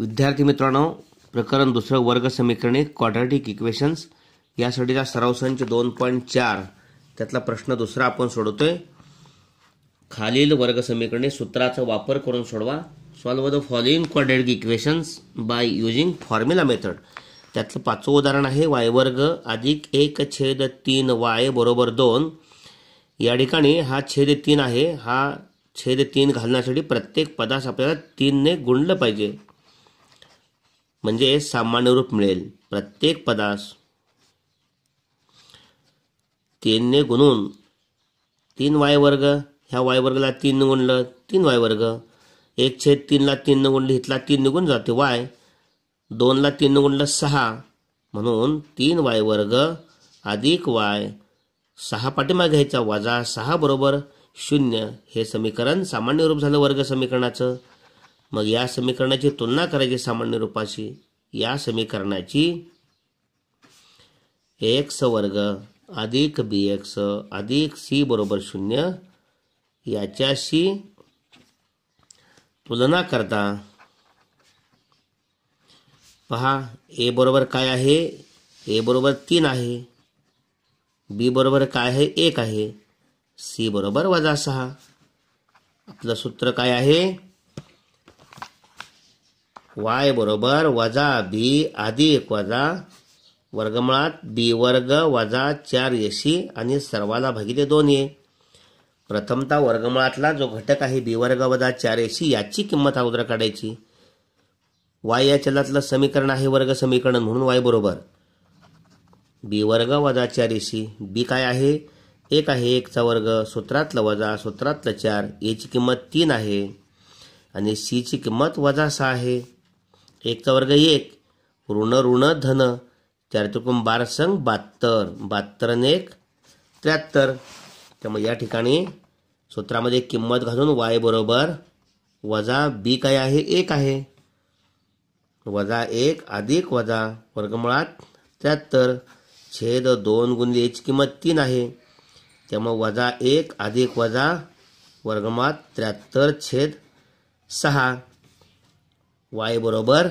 विद्यार्थी मित्रांनो प्रकरण दुसरं वर्ग समीकरणे क्वाड्रेटिक इक्वेशन्स यासाठीचा सराव संच दोन पॉईंट चार त्यातला प्रश्न दुसरा आपण सोडवतोय खालील वर्ग समीकरणे सूत्राचा वापर करून सोडवा solve the following quadratic equations by using formula method त्यातलं पाचवं उदाहरण आहे वाय वर्ग अधिक एक छेद तीन वाय बरोबर दोन या ठिकाणी हा छेद तीन आहे हा छेद तीन घालण्यासाठी प्रत्येक पदास आपल्याला तीनने गुणलं पाहिजे म्हणजे सामान्य रूप मिळेल प्रत्येक पदास तीनने गुणून तीन वाय वर्ग ह्या वाय वर्गला तीन गुणलं तीन वाय वर्ग एक छेद तीनला तीन गुणलं इथला तीन निघून जाते वाय दोनला तीन गुणलं सहा म्हणून तीन वाय वर्ग अधिक वाय सहा पाठिंबा घ्यायचा वाजा सहा बरोबर शून्य हे समीकरण सामान्य रूप झालं वर्ग समीकरणाचं मग या समीकरणाची तुलना करायची सामान्य रूपाशी या समीकरणाची एक्स वर्ग अधिक बी एक्स अधिक सी बरोबर शून्य याच्याशी तुलना करता पहा ए बरोबर काय आहे ए बरोबर तीन आहे बी बरोबर काय आहे एक आहे सी बरोबर वजा सहा आपलं सूत्र काय आहे वाय बरोबर वजा बी अधिक वजा वर्गमुळात बी वर्ग वजा चार एशी आणि सर्वाला भागिले दोन ये प्रथमता वर्गमळातला जो घटक आहे बी वर्ग वजा चार एशी याची किंमत अगोदर काढायची वाय या चलातलं समीकरण आहे वर्ग समीकरण म्हणून वाय बरोबर बी वर्ग वजा चार एशी बी काय आहे एक आहे एकचा वर्ग सूत्रातलं वजा सूत्रातलं चार एची किंमत तीन आहे आणि सीची किंमत वजा सहा आहे एकचा वर्ग एक ऋण ऋण धन चार चुकून बार संघ बहात्तर बहात्तर एक त्र्याहत्तर त्यामुळे या ठिकाणी सूत्रामध्ये किंमत घालून वाय बरोबर वजा बी काय आहे एक आहे वजा एक अधिक वजा वर्गमुळात त्र्याहत्तर छेद दोन गुणली याची किंमत तीन आहे त्यामुळे वजा एक अधिक वजा वर्गमात त्र्याहत्तर छेद सहा वाय बरोबर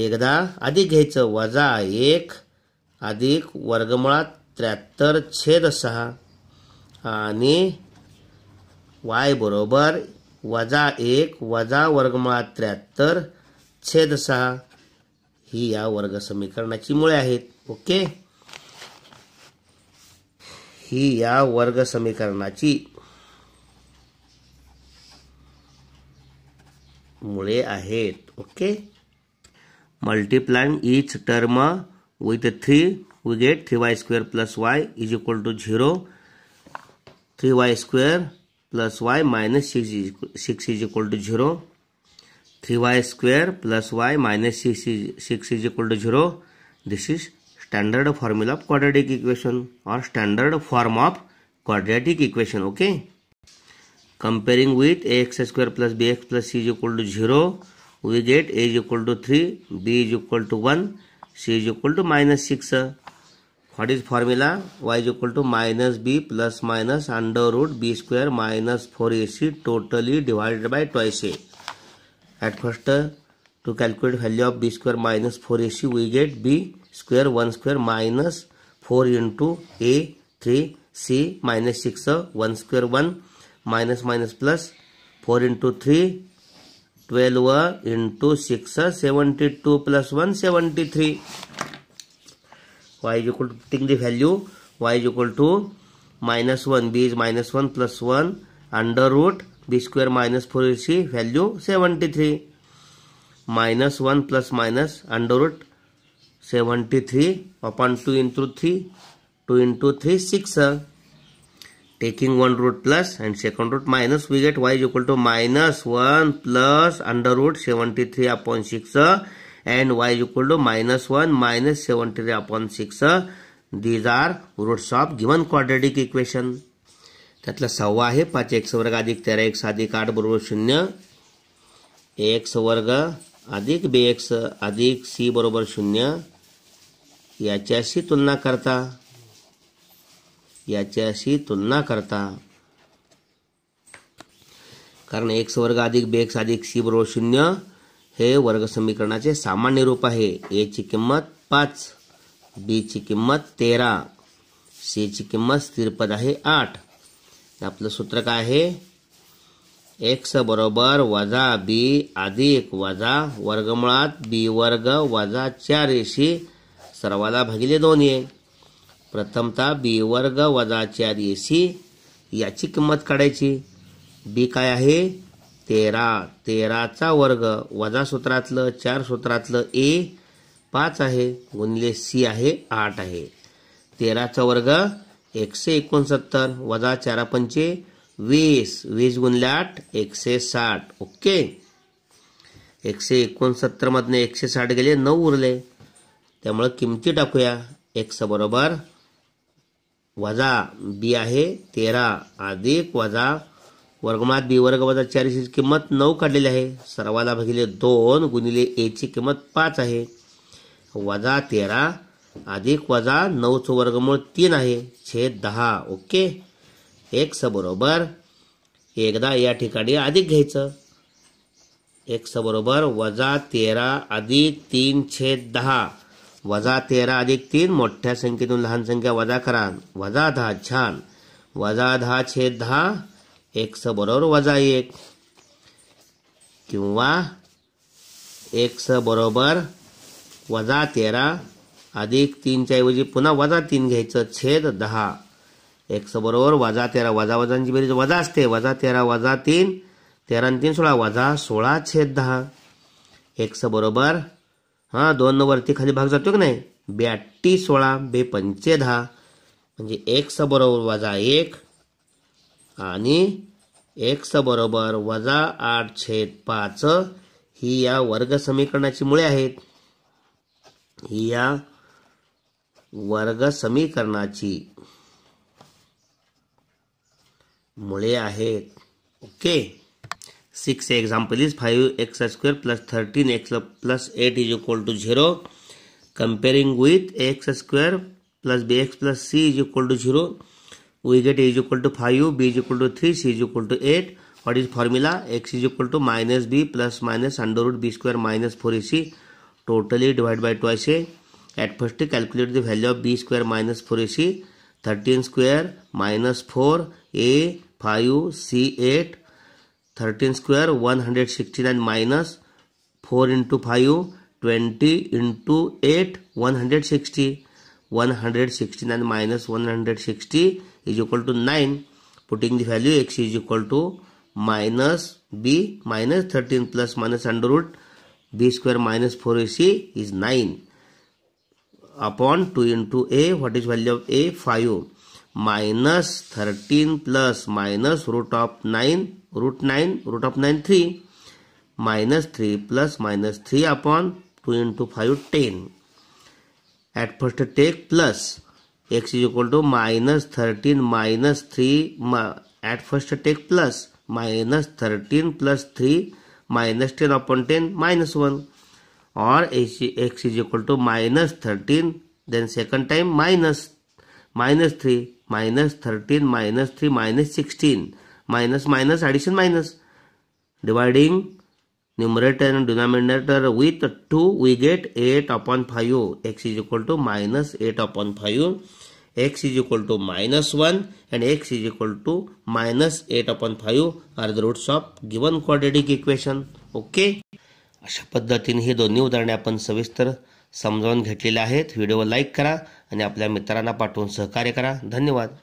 एकदा अधिक घ्यायचं वजा एक अधिक वर्गमुळात त्र्याहत्तर छेद सहा आणि वाय बरोबर वजा एक वजा वर्गमुळात त्र्याहत्तर छेद सहा ही या वर्ग समीकरणाची मुळे आहेत ओके ही या वर्ग समीकरणाची मुळे आहेत okay multiplying each term with three we get three y square plus y is equal to zero three y square plus y minus six is six is equal to zero three y square plus y minus six is six is equal to zero this is standard formula of quadratic equation or standard form of quadratic equation okay comparing with ax square plus bx plus c is equal to 0 we get a is equal to 3 b is equal to 1 c is equal to minus 6 what is formula y is equal to minus b plus minus under root b square minus 4ac totally divided by twice a at first to calculate value of b square minus 4ac we get b square 1 square minus 4 into a 3 c minus 6 1 square 1 minus minus plus four into three twelve into six seventy two plus one seventy three y is equal to टिंग the value y is equal to minus one b is minus one plus one under root b square minus four c value seventy three minus one plus minus under root seventy three upon two into three two into three six taking one root plus and second root minus we get y is equal to minus 1 plus under root 73 upon 6 and y is equal to minus 1 minus 73 upon 6 these are roots of given quadratic equation त्यातला सहावा आहे पाच x वर्ग अधिक तेरा x अधिक आठ बरोबर शून्य एक्स वर्ग अधिक बे एक्स अधिक सी बरोबर शून्य याच्याशी तुलना करता याच्याशी तुलना करता कारण एक्स वर्ग अधिक बेक्स अधिक सी बरोबर शून्य हे वर्ग समीकरणाचे सामान्य रूप आहे एची किंमत पाच बीची किंमत तेरा सीची किंमत स्थिरपद आहे आठ आपलं सूत्र काय आहे एक्स बरोबर वजा बी अधिक वजा वर्गमुळात बी वर्ग वजा चार एशी सर्वाला भागिले दोन आहे प्रथमतः बी वर्ग वजा चार ए सी याची किंमत काढायची बी काय आहे तेरा तेराचा वर्ग वजा सूत्रातलं चार सूत्रातलं ए पाच आहे गुणले सी आहे आठ आहे तेराचा वर्ग एकशे एकोणसत्तर वजा चारा पंचे वीस वीस गुणले आठ एकशे साठ ओके एकशे एकोणसत्तरमधनं एकशे साठ गेले नऊ उरले त्यामुळं किमती टाकूया एक्स बरोबर वजा बी आहे तेरा अधिक वजा वर्गमात बी वर्ग वजा चारशेची किंमत नऊ काढलेली आहे सर्वाला भागिले दोन गुणिले एची किंमत पाच आहे वजा तेरा अधिक वजा नऊचं वर्गमूळ तीन आहे छेद दहा ओके एक्स बरोबर एकदा या ठिकाणी अधिक घ्यायचं एक्स बरोबर वजा तेरा अधिक तीन छेद दहा वजा तेरा अधिक तीन मोठ्या संख्येतून लहान संख्या वजा करा वजा दहा छान वजा दहा छेद दहा स बरोबर वजा एक किंवा स बरोबर वजा तेरा अधिक तीनच्या ऐवजी पुन्हा वजा तीन घ्यायचं छेद दहा स बरोबर वजा तेरा वजा वजांची बेरीज वजा असते वजा तेरा वजा तीन तेरा तीन सोळा वजा सोळा छेद दहा स बरोबर हां दोन वरती खाली भाग जातो की नाही ब्याट्टी सोळा बे पंचे दहा म्हणजे एक्स बरोबर वजा एक आणि एक्स बरोबर वजा आठ छेद पाच ही या वर्ग समीकरणाची मुळे आहेत ही या वर्ग समीकरणाची मुळे आहेत okay six example is five x square plus thirteen x plus eight is equal to zero comparing with x square plus b x plus c is equal to zero we get is equal to five b is equal to three c is equal to eight what is formula x is equal to minus b plus minus under root b square minus four is c totally divide by two a at first calculate the value of b square minus four is c thirteen square minus four a five c eight 13 square 169 minus 4 into 5 20 into 8 160 169 minus 160 is equal to 9 putting the value x is equal to minus b minus 13 plus minus under root b square minus 4ac is 9 upon 2 into a what is value of a 5 minus 13 plus minus root of 9 root nine root of nine three minus three plus minus three upon two into five ten at first take plus x is equal to minus thirteen minus three at first take plus minus thirteen plus three minus ten upon ten minus one और x is equal to minus thirteen then second time minus minus three minus thirteen minus three minus sixteen minus minus addition minus dividing numerator and denominator with two we get eight upon five x is equal to minus eight upon five x is equal to minus one and x is equal to minus eight upon five are the roots of given quadratic equation okay अशा पद्धतीने हे दोन्ही उदाहरणे आपण सविस्तर समजावून घेतलेली आहेत व्हिडिओवर लाईक करा आणि आपल्या मित्रांना पाठवून सहकार्य करा धन्यवाद